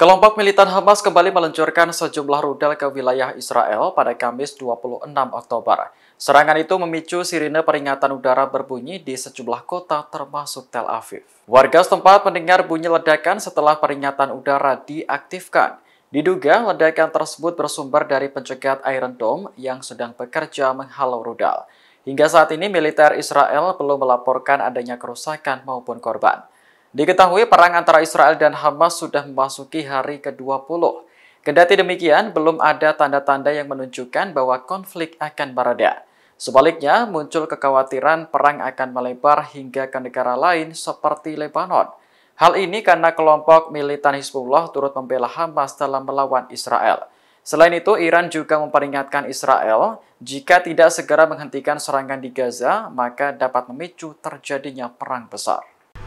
Kelompok militan Hamas kembali meluncurkan sejumlah rudal ke wilayah Israel pada Kamis 26 Oktober. Serangan itu memicu sirine peringatan udara berbunyi di sejumlah kota termasuk Tel Aviv. Warga setempat mendengar bunyi ledakan setelah peringatan udara diaktifkan. Diduga ledakan tersebut bersumber dari pencegat Iron Dome yang sedang bekerja menghalau rudal. Hingga saat ini militer Israel belum melaporkan adanya kerusakan maupun korban. Diketahui perang antara Israel dan Hamas sudah memasuki hari ke-20. Kendati demikian, belum ada tanda-tanda yang menunjukkan bahwa konflik akan mereda. Sebaliknya, muncul kekhawatiran perang akan melebar hingga ke negara lain seperti Lebanon. Hal ini karena kelompok militan Hizbullah turut membela Hamas dalam melawan Israel. Selain itu, Iran juga memperingatkan Israel jika tidak segera menghentikan serangan di Gaza, maka dapat memicu terjadinya perang besar.